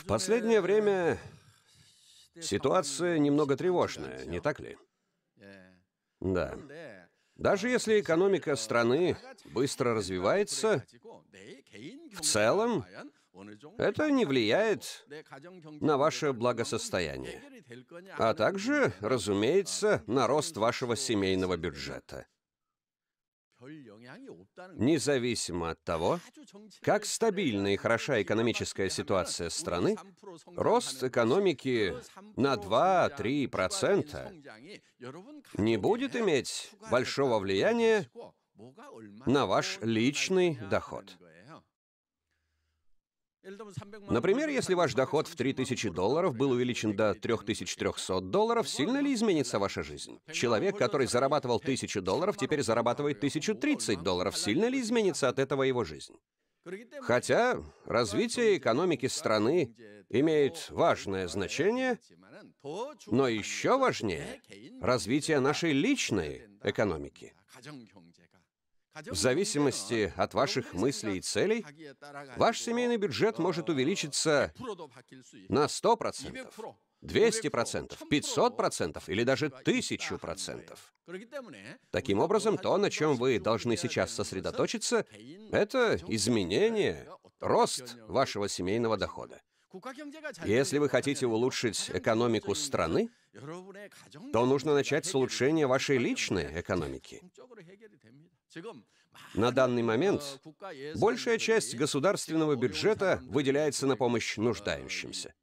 В последнее э, время ситуация немного тревожная, не а так ли? Э, да. Даже э, если экономика страны быстро развивается, в целом это не влияет на ваше благосостояние, а также, а разумеется, на рост вашего семейного бюджета. Независимо от того, как стабильна и хороша экономическая ситуация страны, рост экономики на 2-3% не будет иметь большого влияния на ваш личный доход. Например, если ваш доход в 3000 долларов был увеличен до 3300 долларов, сильно ли изменится ваша жизнь? Человек, который зарабатывал 1000 долларов, теперь зарабатывает 1030 долларов. Сильно ли изменится от этого его жизнь? Хотя развитие экономики страны имеет важное значение, но еще важнее развитие нашей личной экономики. В зависимости от ваших мыслей и целей, ваш семейный бюджет может увеличиться на 100%, 200%, 500% или даже 1000%. Таким образом, то, на чем вы должны сейчас сосредоточиться, это изменение, рост вашего семейного дохода. Если вы хотите улучшить экономику страны, то нужно начать с улучшения вашей личной экономики. На данный момент большая часть государственного бюджета выделяется на помощь нуждающимся.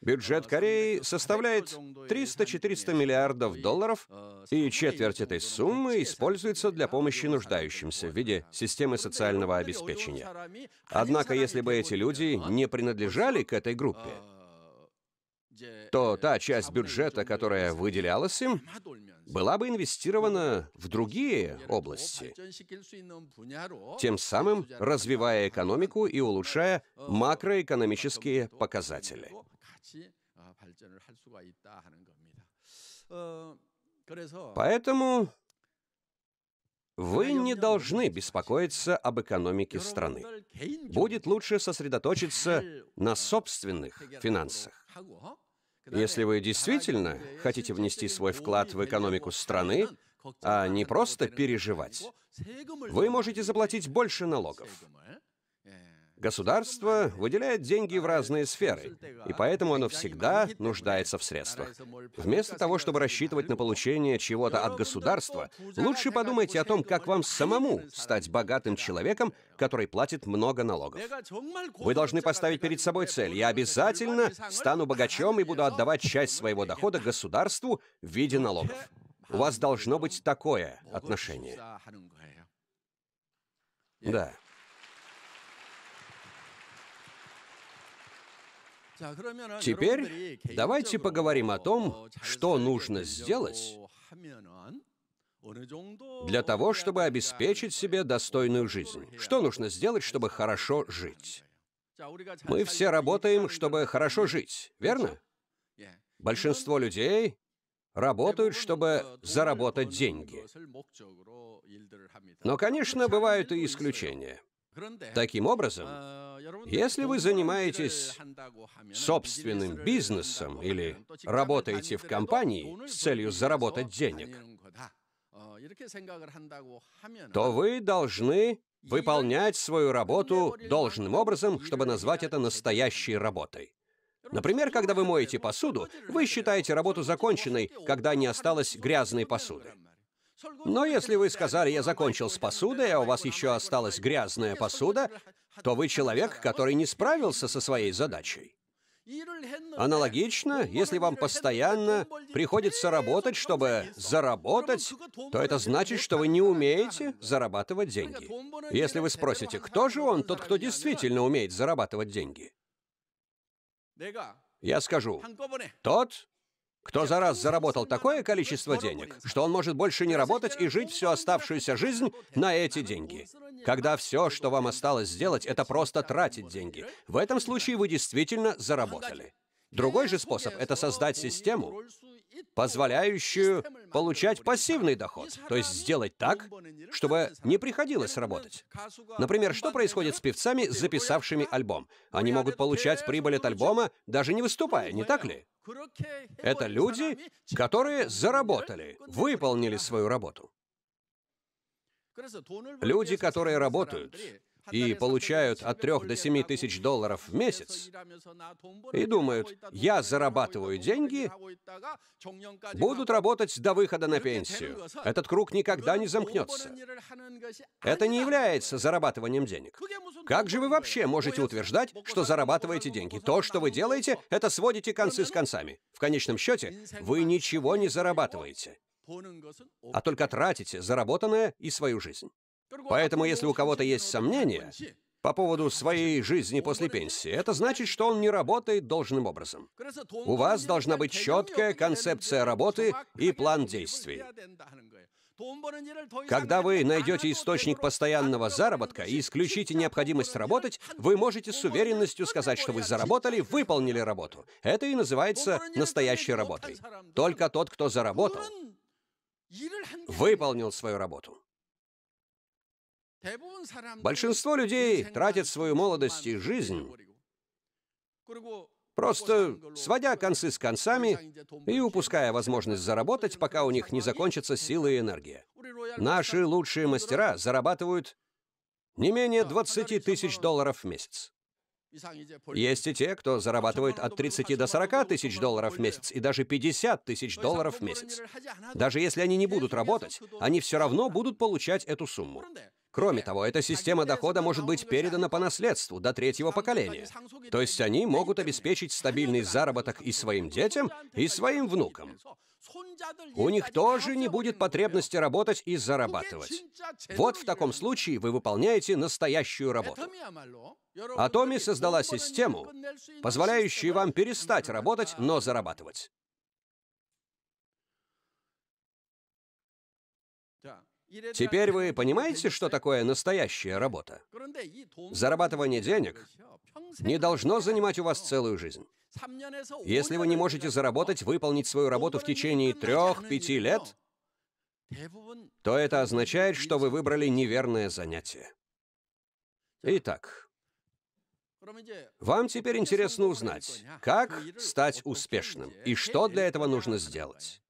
Бюджет Кореи составляет 300-400 миллиардов долларов, и четверть этой суммы используется для помощи нуждающимся в виде системы социального обеспечения. Однако, если бы эти люди не принадлежали к этой группе, то та часть бюджета, которая выделялась им, была бы инвестирована в другие области, тем самым развивая экономику и улучшая макроэкономические показатели. Поэтому вы не должны беспокоиться об экономике страны. Будет лучше сосредоточиться на собственных финансах. Если вы действительно хотите внести свой вклад в экономику страны, а не просто переживать, вы можете заплатить больше налогов. Государство выделяет деньги в разные сферы, и поэтому оно всегда нуждается в средствах. Вместо того, чтобы рассчитывать на получение чего-то от государства, лучше подумайте о том, как вам самому стать богатым человеком, который платит много налогов. Вы должны поставить перед собой цель. Я обязательно стану богачом и буду отдавать часть своего дохода государству в виде налогов. У вас должно быть такое отношение. Да. Теперь давайте поговорим о том, что нужно сделать для того, чтобы обеспечить себе достойную жизнь. Что нужно сделать, чтобы хорошо жить? Мы все работаем, чтобы хорошо жить, верно? Большинство людей работают, чтобы заработать деньги. Но, конечно, бывают и исключения. Таким образом, а, если вы занимаетесь собственным бизнесом или работаете в компании с целью заработать денег, а, то вы должны выполнять свою работу должным образом, чтобы назвать это настоящей работой. Например, когда вы моете посуду, вы считаете работу законченной, когда не осталось грязной посуды. Но если вы сказали, я закончил с посудой, а у вас еще осталась грязная посуда, то вы человек, который не справился со своей задачей. Аналогично, если вам постоянно приходится работать, чтобы заработать, то это значит, что вы не умеете зарабатывать деньги. Если вы спросите, кто же он, тот, кто действительно умеет зарабатывать деньги, я скажу, тот, кто за раз заработал такое количество денег, что он может больше не работать и жить всю оставшуюся жизнь на эти деньги? Когда все, что вам осталось сделать, это просто тратить деньги. В этом случае вы действительно заработали. Другой же способ — это создать систему, позволяющую получать пассивный доход, то есть сделать так, чтобы не приходилось работать. Например, что происходит с певцами, записавшими альбом? Они могут получать прибыль от альбома, даже не выступая, не так ли? Это люди, которые заработали, выполнили свою работу. Люди, которые работают, и получают от 3 до 7 тысяч долларов в месяц и думают, я зарабатываю деньги, будут работать до выхода на пенсию. Этот круг никогда не замкнется. А это не является зарабатыванием денег. Как же вы вообще можете утверждать, что зарабатываете деньги? То, что вы делаете, это сводите концы с концами. В конечном счете, вы ничего не зарабатываете а только тратите заработанное и свою жизнь. Поэтому, если у кого-то есть сомнения по поводу своей жизни после пенсии, это значит, что он не работает должным образом. У вас должна быть четкая концепция работы и план действий. Когда вы найдете источник постоянного заработка и исключите необходимость работать, вы можете с уверенностью сказать, что вы заработали, выполнили работу. Это и называется настоящей работой. Только тот, кто заработал, выполнил свою работу. Большинство людей тратят свою молодость и жизнь, просто сводя концы с концами и упуская возможность заработать, пока у них не закончатся силы и энергия. Наши лучшие мастера зарабатывают не менее 20 тысяч долларов в месяц. Есть и те, кто зарабатывает от 30 до 40 тысяч долларов в месяц и даже 50 тысяч долларов в месяц. Даже если они не будут работать, они все равно будут получать эту сумму. Кроме того, эта система дохода может быть передана по наследству до третьего поколения. То есть они могут обеспечить стабильный заработок и своим детям, и своим внукам. У них тоже не будет потребности работать и зарабатывать. Вот в таком случае вы выполняете настоящую работу. Атоми создала систему, позволяющую вам перестать работать, но зарабатывать. Теперь вы понимаете, что такое настоящая работа? Зарабатывание денег не должно занимать у вас целую жизнь. Если вы не можете заработать, выполнить свою работу в течение трех-пяти лет, то это означает, что вы выбрали неверное занятие. Итак, вам теперь интересно узнать, как стать успешным и что для этого нужно сделать.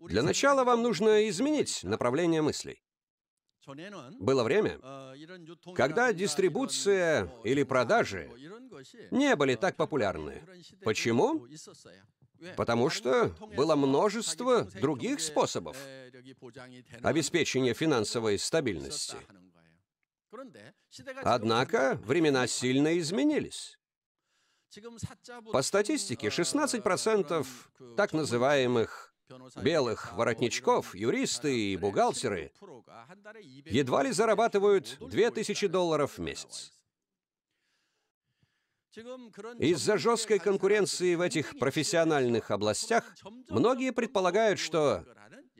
Для начала вам нужно изменить направление мыслей. Было время, когда дистрибуция или продажи не были так популярны. Почему? Потому что было множество других способов обеспечения финансовой стабильности. Однако времена сильно изменились. По статистике, 16% так называемых белых воротничков, юристы и бухгалтеры едва ли зарабатывают 2000 долларов в месяц. Из-за жесткой конкуренции в этих профессиональных областях многие предполагают, что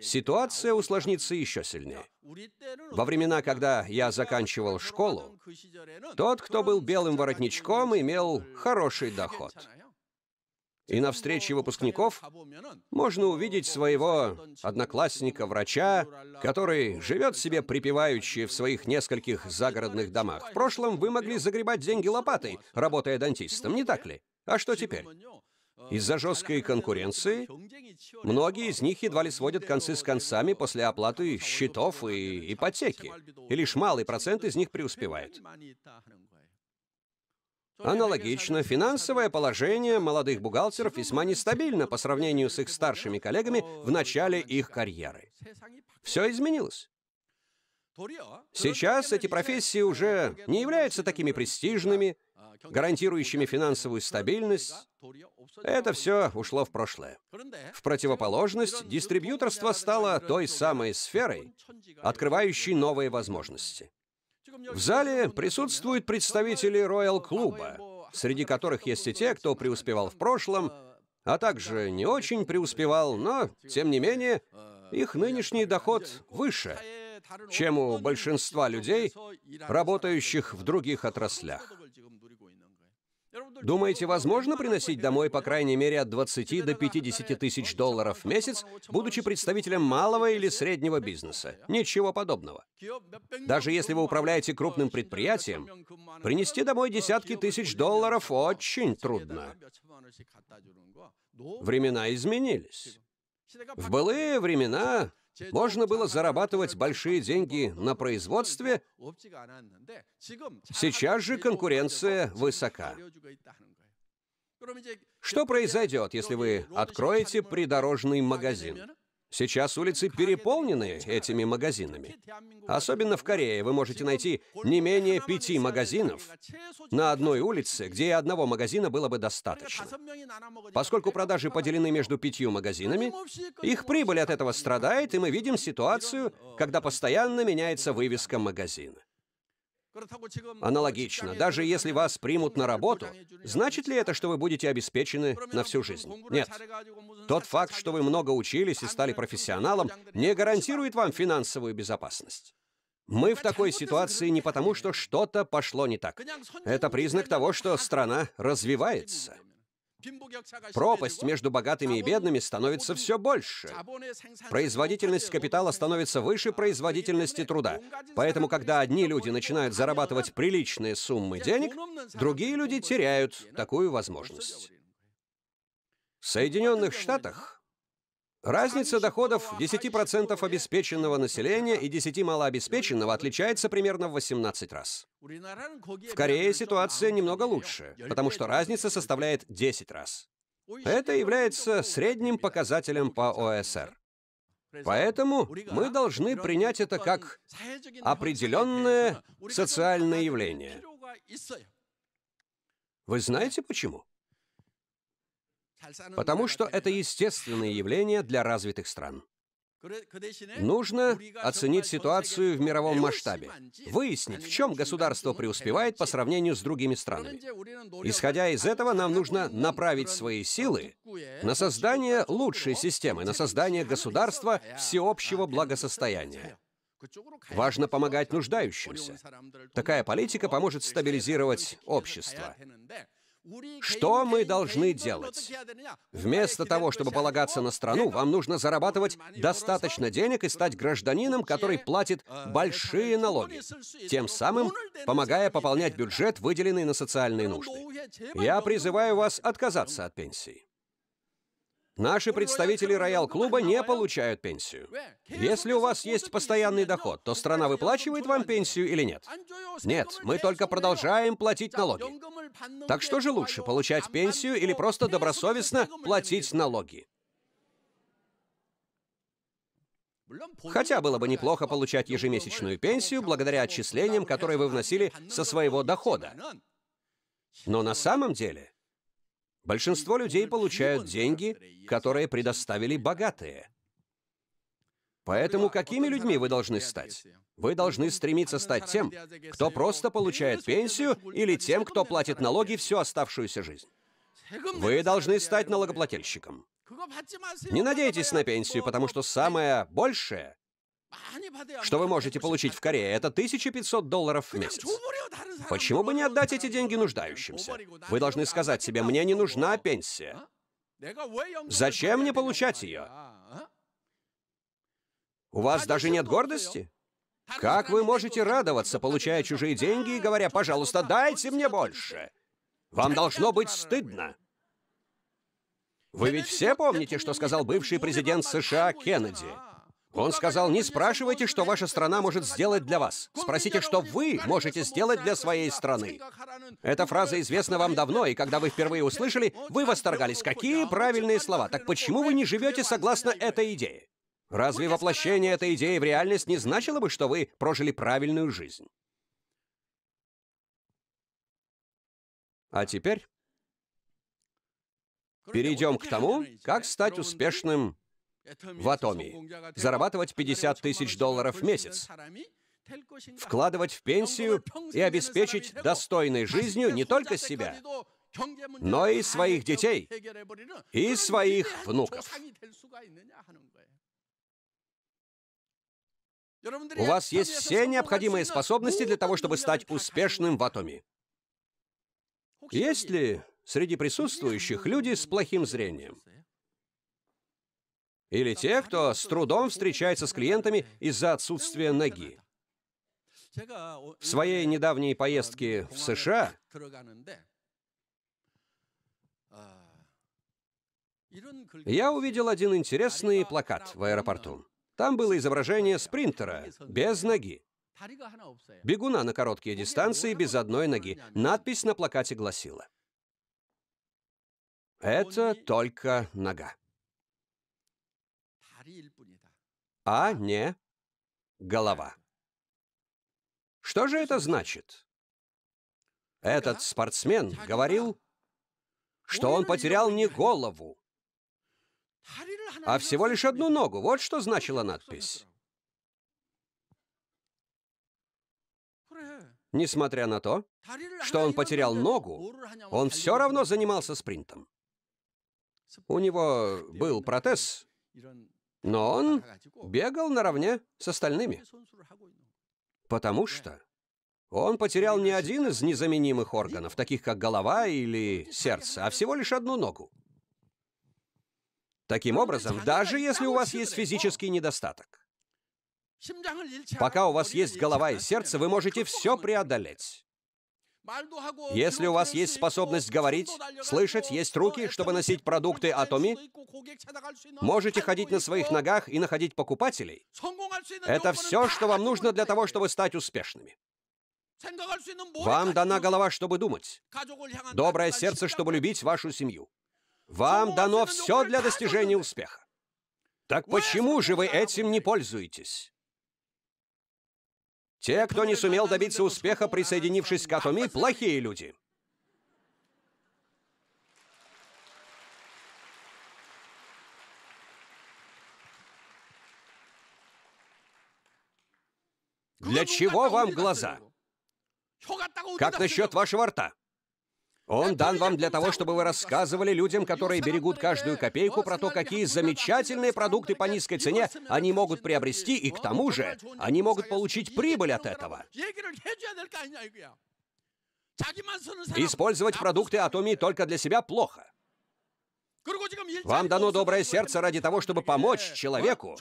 ситуация усложнится еще сильнее. Во времена, когда я заканчивал школу, тот, кто был белым воротничком, имел хороший доход и на встрече выпускников можно увидеть своего одноклассника-врача, который живет себе припеваючи в своих нескольких загородных домах. В прошлом вы могли загребать деньги лопатой, работая дантистом, не так ли? А что теперь? Из-за жесткой конкуренции многие из них едва ли сводят концы с концами после оплаты счетов и ипотеки, и лишь малый процент из них преуспевает. Аналогично, финансовое положение молодых бухгалтеров весьма нестабильно по сравнению с их старшими коллегами в начале их карьеры. Все изменилось. Сейчас эти профессии уже не являются такими престижными, гарантирующими финансовую стабильность. Это все ушло в прошлое. В противоположность, дистрибьюторство стало той самой сферой, открывающей новые возможности. В зале присутствуют представители Роял-клуба, среди которых есть и те, кто преуспевал в прошлом, а также не очень преуспевал, но, тем не менее, их нынешний доход выше, чем у большинства людей, работающих в других отраслях. Думаете, возможно приносить домой по крайней мере от 20 до 50 тысяч долларов в месяц, будучи представителем малого или среднего бизнеса? Ничего подобного. Даже если вы управляете крупным предприятием, принести домой десятки тысяч долларов очень трудно. Времена изменились. В былые времена можно было зарабатывать большие деньги на производстве, сейчас же конкуренция высока. Что произойдет, если вы откроете придорожный магазин? Сейчас улицы переполнены этими магазинами. Особенно в Корее вы можете найти не менее пяти магазинов на одной улице, где и одного магазина было бы достаточно. Поскольку продажи поделены между пятью магазинами, их прибыль от этого страдает, и мы видим ситуацию, когда постоянно меняется вывеска магазина. Аналогично, даже если вас примут на работу, значит ли это, что вы будете обеспечены на всю жизнь? Нет. Тот факт, что вы много учились и стали профессионалом, не гарантирует вам финансовую безопасность. Мы в такой ситуации не потому, что что-то пошло не так. Это признак того, что страна развивается. Пропасть между богатыми и бедными становится все больше. Производительность капитала становится выше производительности труда. Поэтому, когда одни люди начинают зарабатывать приличные суммы денег, другие люди теряют такую возможность. В Соединенных Штатах Разница доходов 10% обеспеченного населения и 10 малообеспеченного отличается примерно в 18 раз. В Корее ситуация немного лучше, потому что разница составляет 10 раз. Это является средним показателем по ОСР. Поэтому мы должны принять это как определенное социальное явление. Вы знаете почему? потому что это естественное явление для развитых стран. Нужно оценить ситуацию в мировом масштабе, выяснить, в чем государство преуспевает по сравнению с другими странами. Исходя из этого, нам нужно направить свои силы на создание лучшей системы, на создание государства всеобщего благосостояния. Важно помогать нуждающимся. Такая политика поможет стабилизировать общество. Что мы должны делать? Вместо того, чтобы полагаться на страну, вам нужно зарабатывать достаточно денег и стать гражданином, который платит большие налоги, тем самым помогая пополнять бюджет, выделенный на социальные нужды. Я призываю вас отказаться от пенсии. Наши представители роял-клуба не получают пенсию. Если у вас есть постоянный доход, то страна выплачивает вам пенсию или нет? Нет, мы только продолжаем платить налоги. Так что же лучше, получать пенсию или просто добросовестно платить налоги? Хотя было бы неплохо получать ежемесячную пенсию благодаря отчислениям, которые вы вносили со своего дохода. Но на самом деле Большинство людей получают деньги, которые предоставили богатые. Поэтому какими людьми вы должны стать? Вы должны стремиться стать тем, кто просто получает пенсию, или тем, кто платит налоги всю оставшуюся жизнь. Вы должны стать налогоплательщиком. Не надейтесь на пенсию, потому что самое большее что вы можете получить в Корее, это 1500 долларов в месяц. Почему бы не отдать эти деньги нуждающимся? Вы должны сказать себе, мне не нужна а? пенсия. А? Зачем мне получать ее? А? У вас даже нет гордости? Как вы можете радоваться, получая чужие деньги и говоря, пожалуйста, дайте мне больше? Вам должно быть стыдно. Вы ведь все помните, что сказал бывший президент США Кеннеди? Он сказал, не спрашивайте, что ваша страна может сделать для вас. Спросите, что вы можете сделать для своей страны. Эта фраза известна вам давно, и когда вы впервые услышали, вы восторгались. Какие правильные слова. Так почему вы не живете согласно этой идее? Разве воплощение этой идеи в реальность не значило бы, что вы прожили правильную жизнь? А теперь перейдем к тому, как стать успешным в Атоми, зарабатывать 50 тысяч долларов в месяц, вкладывать в пенсию и обеспечить достойной жизнью не только себя, но и своих детей, и своих внуков. У вас есть все необходимые способности для того, чтобы стать успешным в атоме. Есть ли среди присутствующих люди с плохим зрением? Или те, кто с трудом встречается с клиентами из-за отсутствия ноги. В своей недавней поездке в США я увидел один интересный плакат в аэропорту. Там было изображение спринтера без ноги. Бегуна на короткие дистанции без одной ноги. Надпись на плакате гласила. Это только нога а не голова. Э. Что же это значит? Этот спортсмен говорил, что он потерял не голову, а всего лишь одну ногу. Вот что значила надпись. Несмотря на то, что он потерял ногу, он все равно занимался спринтом. У него был протез, но он бегал наравне с остальными. Потому что он потерял не один из незаменимых органов, таких как голова или сердце, а всего лишь одну ногу. Таким образом, даже если у вас есть физический недостаток, пока у вас есть голова и сердце, вы можете все преодолеть. Если у вас есть способность говорить, слышать, есть руки, чтобы носить продукты Атоми, можете ходить на своих ногах и находить покупателей, это все, что вам нужно для того, чтобы стать успешными. Вам дана голова, чтобы думать, доброе сердце, чтобы любить вашу семью. Вам дано все для достижения успеха. Так почему же вы этим не пользуетесь? Те, кто не сумел добиться успеха, присоединившись к Атоми, плохие люди. Для чего вам глаза? Как насчет вашего рта? Он дан вам для того, чтобы вы рассказывали людям, которые берегут каждую копейку, про то, какие замечательные продукты по низкой цене они могут приобрести, и к тому же они могут получить прибыль от этого. Использовать продукты Атомии только для себя плохо. Вам дано доброе сердце ради того, чтобы помочь человеку,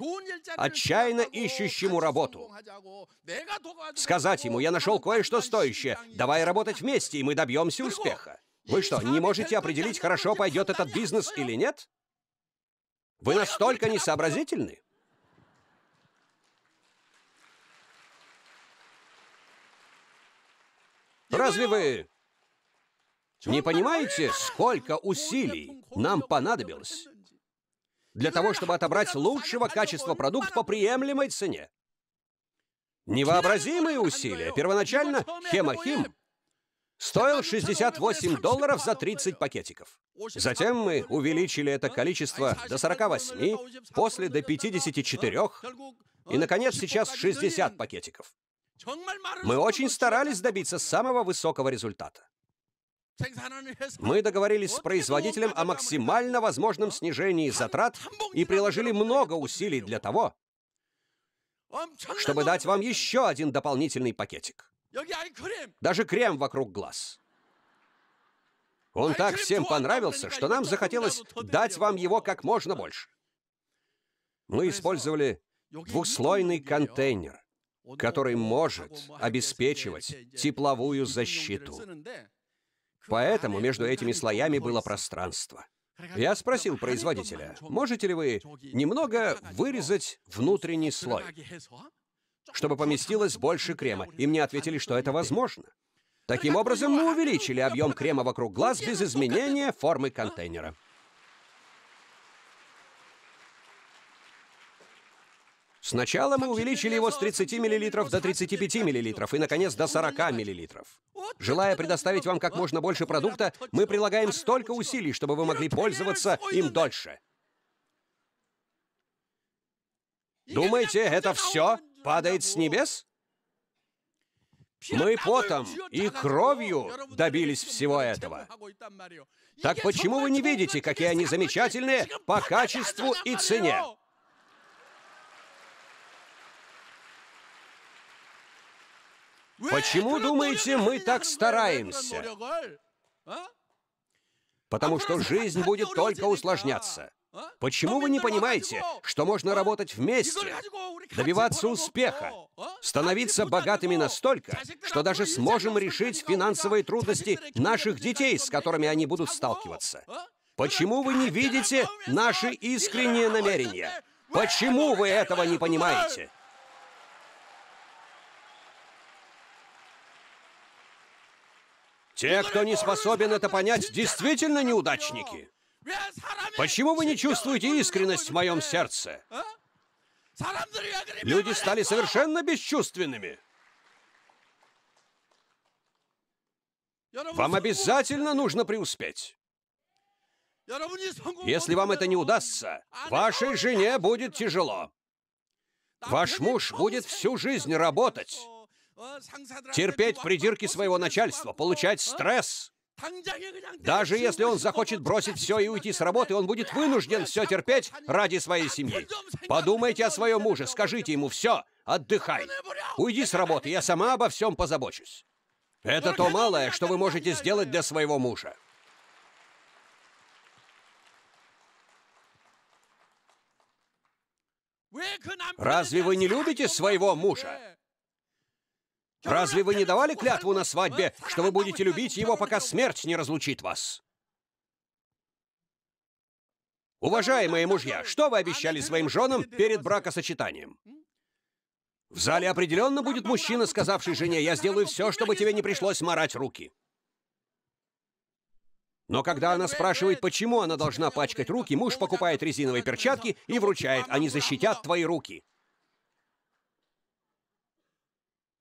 а отчаянно ищущему а работу. Сказать ему, я нашел а кое-что стоящее, давай работать вместе, и мы добьемся успеха. Вы что, не можете определить, хорошо пойдет этот бизнес или нет? Вы настолько несообразительны? Разве вы не понимаете, сколько усилий нам понадобилось для того, чтобы отобрать лучшего качества продукт по приемлемой цене? Невообразимые усилия. Первоначально Хемахим стоил 68 долларов за 30 пакетиков. Затем мы увеличили это количество до 48, после до 54, и, наконец, сейчас 60 пакетиков. Мы очень старались добиться самого высокого результата. Мы договорились с производителем о максимально возможном снижении затрат и приложили много усилий для того, чтобы дать вам еще один дополнительный пакетик. Даже крем вокруг глаз. Он так всем понравился, что нам захотелось дать вам его как можно больше. Мы использовали двухслойный контейнер, который может обеспечивать тепловую защиту. Поэтому между этими слоями было пространство. Я спросил производителя, можете ли вы немного вырезать внутренний слой, чтобы поместилось больше крема, и мне ответили, что это возможно. Таким образом, мы увеличили объем крема вокруг глаз без изменения формы контейнера. Сначала мы увеличили его с 30 мл до 35 мл и, наконец, до 40 мл. Желая предоставить вам как можно больше продукта, мы прилагаем столько усилий, чтобы вы могли пользоваться им дольше. Думаете, это все падает с небес? Мы потом и кровью добились всего этого. Так почему вы не видите, какие они замечательные по качеству и цене? Почему, думаете, мы так стараемся? А? А? Потому а что жизнь будет только усложняться. Почему вы не понимаете, что можно работать вместе, добиваться успеха, становиться богатыми настолько, что даже сможем решить финансовые трудности наших детей, с которыми они будут сталкиваться? Почему вы не видите наши искренние намерения? Почему вы этого не понимаете? Те, кто не способен это понять, действительно неудачники. Почему вы не чувствуете искренность в моем сердце? Люди стали совершенно бесчувственными. Вам обязательно нужно преуспеть. Если вам это не удастся, вашей жене будет тяжело. Ваш муж будет всю жизнь работать терпеть придирки своего начальства, получать стресс. Даже если он захочет бросить все и уйти с работы, он будет вынужден все терпеть ради своей семьи. Подумайте о своем муже, скажите ему все, отдыхай. Уйди с работы, я сама обо всем позабочусь. Это то малое, что вы можете сделать для своего мужа. Разве вы не любите своего мужа? Разве вы не давали клятву на свадьбе, что вы будете любить его, пока смерть не разлучит вас? Уважаемые мужья, что вы обещали своим женам перед бракосочетанием? В зале определенно будет мужчина, сказавший жене, «Я сделаю все, чтобы тебе не пришлось морать руки». Но когда она спрашивает, почему она должна пачкать руки, муж покупает резиновые перчатки и вручает, они защитят твои руки.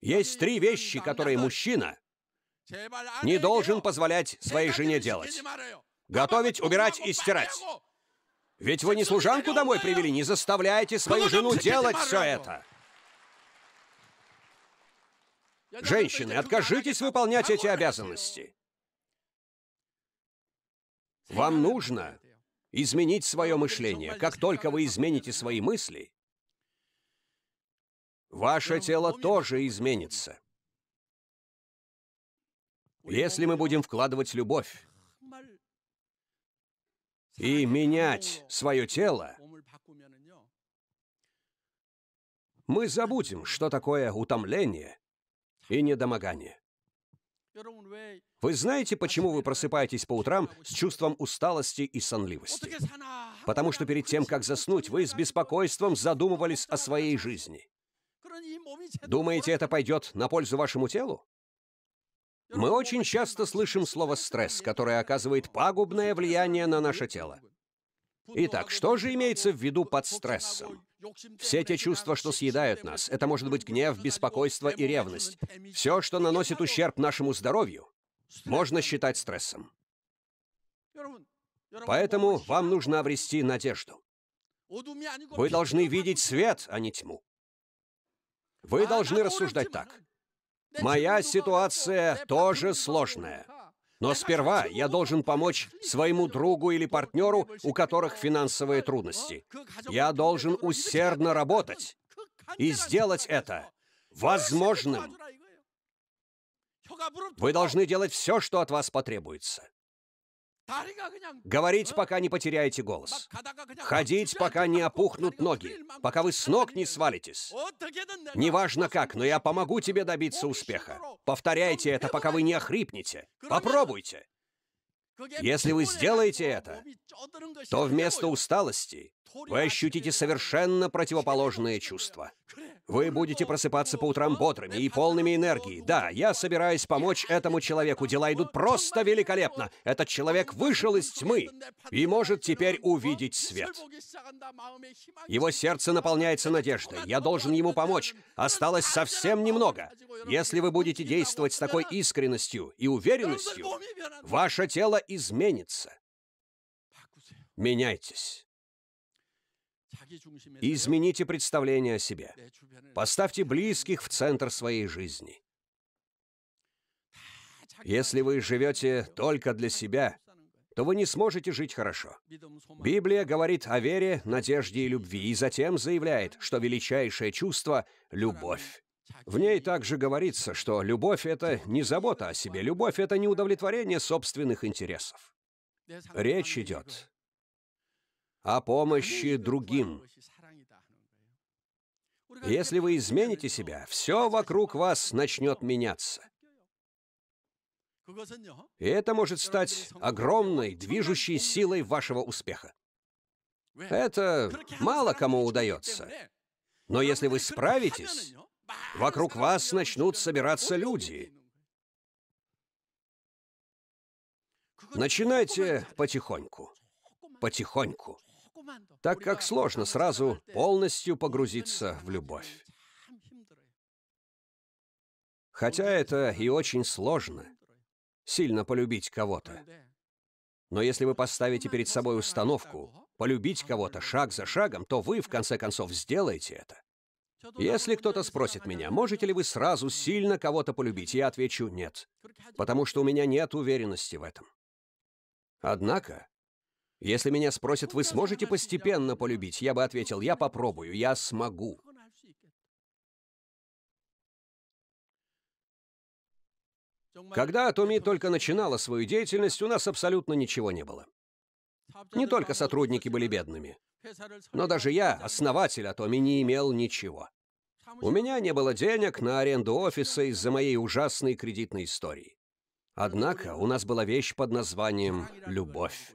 Есть три вещи, которые мужчина не должен позволять своей жене делать. Готовить, убирать и стирать. Ведь вы не служанку домой привели, не заставляете свою жену делать все это. Женщины, откажитесь выполнять эти обязанности. Вам нужно изменить свое мышление. Как только вы измените свои мысли, ваше тело тоже изменится. Если мы будем вкладывать любовь и менять свое тело, мы забудем, что такое утомление и недомогание. Вы знаете, почему вы просыпаетесь по утрам с чувством усталости и сонливости? Потому что перед тем, как заснуть, вы с беспокойством задумывались о своей жизни. Думаете, это пойдет на пользу вашему телу? Мы очень часто слышим слово «стресс», которое оказывает пагубное влияние на наше тело. Итак, что же имеется в виду под стрессом? Все те чувства, что съедают нас, это может быть гнев, беспокойство и ревность. Все, что наносит ущерб нашему здоровью, можно считать стрессом. Поэтому вам нужно обрести надежду. Вы должны видеть свет, а не тьму. Вы должны рассуждать так. Моя ситуация тоже сложная. Но сперва я должен помочь своему другу или партнеру, у которых финансовые трудности. Я должен усердно работать и сделать это возможным. Вы должны делать все, что от вас потребуется. Говорить, э? пока не потеряете голос. Ходить, пока не опухнут ноги. Пока вы с ног не свалитесь. Неважно как, но я помогу тебе добиться успеха. Повторяйте это, пока вы не охрипнете. Попробуйте. Если вы сделаете это, то вместо усталости вы ощутите совершенно противоположные чувства. Вы будете просыпаться по утрам бодрыми и полными энергии. Да, я собираюсь помочь этому человеку. Дела идут просто великолепно. Этот человек вышел из тьмы и может теперь увидеть свет. Его сердце наполняется надеждой. Я должен ему помочь. Осталось совсем немного. Если вы будете действовать с такой искренностью и уверенностью, ваше тело изменится. Меняйтесь. Измените представление о себе. Поставьте близких в центр своей жизни. Если вы живете только для себя, то вы не сможете жить хорошо. Библия говорит о вере, надежде и любви, и затем заявляет, что величайшее чувство — любовь. В ней также говорится, что любовь — это не забота о себе, любовь — это не удовлетворение собственных интересов. Речь идет о помощи другим. Если вы измените себя, все вокруг вас начнет меняться. И это может стать огромной движущей силой вашего успеха. Это мало кому удается. Но если вы справитесь, вокруг вас начнут собираться люди. Начинайте потихоньку. Потихоньку так как сложно сразу полностью погрузиться в любовь. Хотя это и очень сложно, сильно полюбить кого-то. Но если вы поставите перед собой установку полюбить кого-то шаг за шагом, то вы, в конце концов, сделаете это. Если кто-то спросит меня, можете ли вы сразу сильно кого-то полюбить, я отвечу «нет», потому что у меня нет уверенности в этом. Однако, если меня спросят, вы сможете постепенно полюбить, я бы ответил, я попробую, я смогу. Когда Атоми только начинала свою деятельность, у нас абсолютно ничего не было. Не только сотрудники были бедными, но даже я, основатель Атоми, не имел ничего. У меня не было денег на аренду офиса из-за моей ужасной кредитной истории. Однако у нас была вещь под названием «любовь».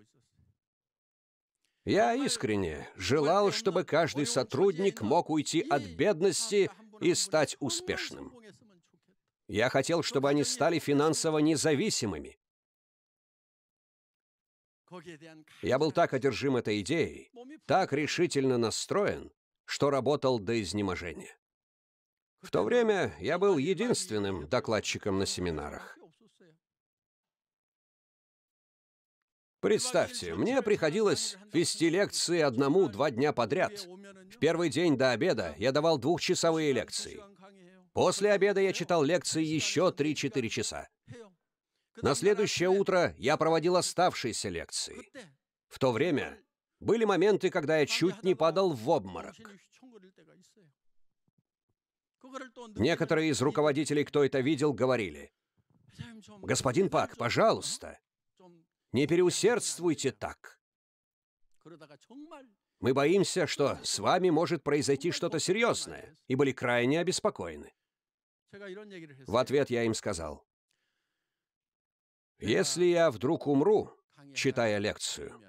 Я искренне желал, чтобы каждый сотрудник мог уйти от бедности и стать успешным. Я хотел, чтобы они стали финансово независимыми. Я был так одержим этой идеей, так решительно настроен, что работал до изнеможения. В то время я был единственным докладчиком на семинарах. Представьте, мне приходилось вести лекции одному два дня подряд. В первый день до обеда я давал двухчасовые лекции. После обеда я читал лекции еще 3-4 часа. На следующее утро я проводил оставшиеся лекции. В то время были моменты, когда я чуть не падал в обморок. Некоторые из руководителей, кто это видел, говорили, «Господин Пак, пожалуйста, не переусердствуйте так. Мы боимся, что с вами может произойти что-то серьезное, и были крайне обеспокоены. В ответ я им сказал, «Если я вдруг умру, читая лекцию,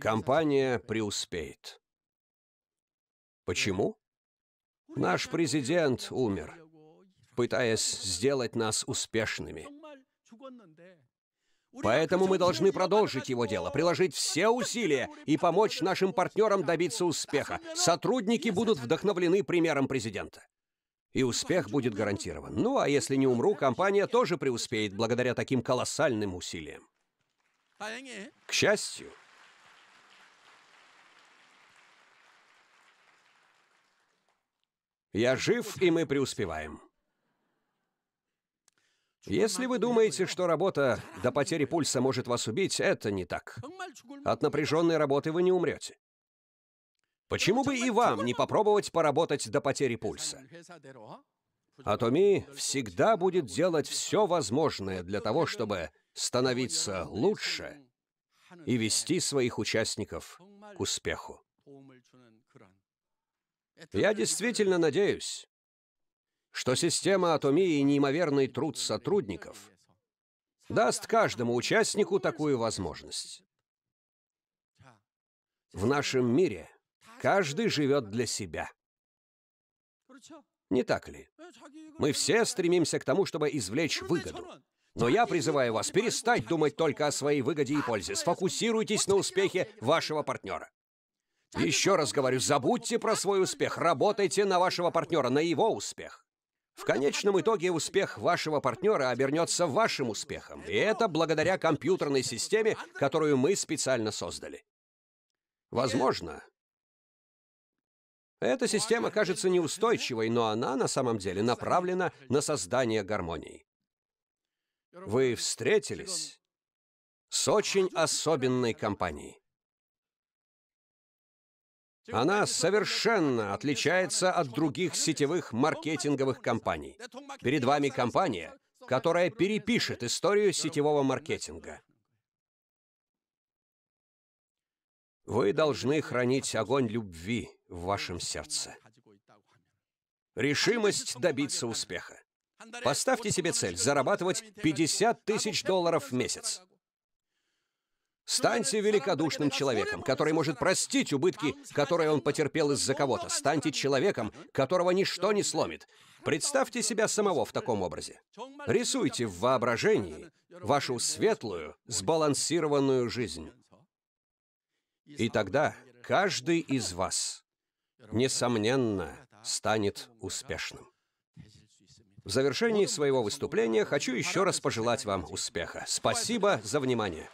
компания преуспеет». Почему? Наш президент умер, пытаясь сделать нас успешными. Поэтому мы должны продолжить его дело, приложить все усилия и помочь нашим партнерам добиться успеха. Сотрудники будут вдохновлены примером президента. И успех будет гарантирован. Ну а если не умру, компания тоже преуспеет благодаря таким колоссальным усилиям. К счастью. Я жив, и мы преуспеваем. Если вы думаете, что работа до потери пульса может вас убить, это не так. От напряженной работы вы не умрете. Почему бы и вам не попробовать поработать до потери пульса? Атоми всегда будет делать все возможное для того, чтобы становиться лучше и вести своих участников к успеху. Я действительно надеюсь, что система Атомии и неимоверный труд сотрудников даст каждому участнику такую возможность. В нашем мире каждый живет для себя. Не так ли? Мы все стремимся к тому, чтобы извлечь выгоду. Но я призываю вас перестать думать только о своей выгоде и пользе. Сфокусируйтесь на успехе вашего партнера. Еще раз говорю, забудьте про свой успех, работайте на вашего партнера, на его успех. В конечном итоге успех вашего партнера обернется вашим успехом. И это благодаря компьютерной системе, которую мы специально создали. Возможно, эта система кажется неустойчивой, но она на самом деле направлена на создание гармонии. Вы встретились с очень особенной компанией. Она совершенно отличается от других сетевых маркетинговых компаний. Перед вами компания, которая перепишет историю сетевого маркетинга. Вы должны хранить огонь любви в вашем сердце. Решимость добиться успеха. Поставьте себе цель зарабатывать 50 тысяч долларов в месяц. Станьте ну, великодушным человеком, который может простить убытки, которые он потерпел из-за кого-то. Станьте человеком, которого ничто не сломит. Представьте себя самого в таком образе. Рисуйте в воображении вашу светлую, сбалансированную жизнь. И тогда каждый из вас, несомненно, станет успешным. В завершении своего выступления хочу еще раз пожелать вам успеха. Спасибо за внимание.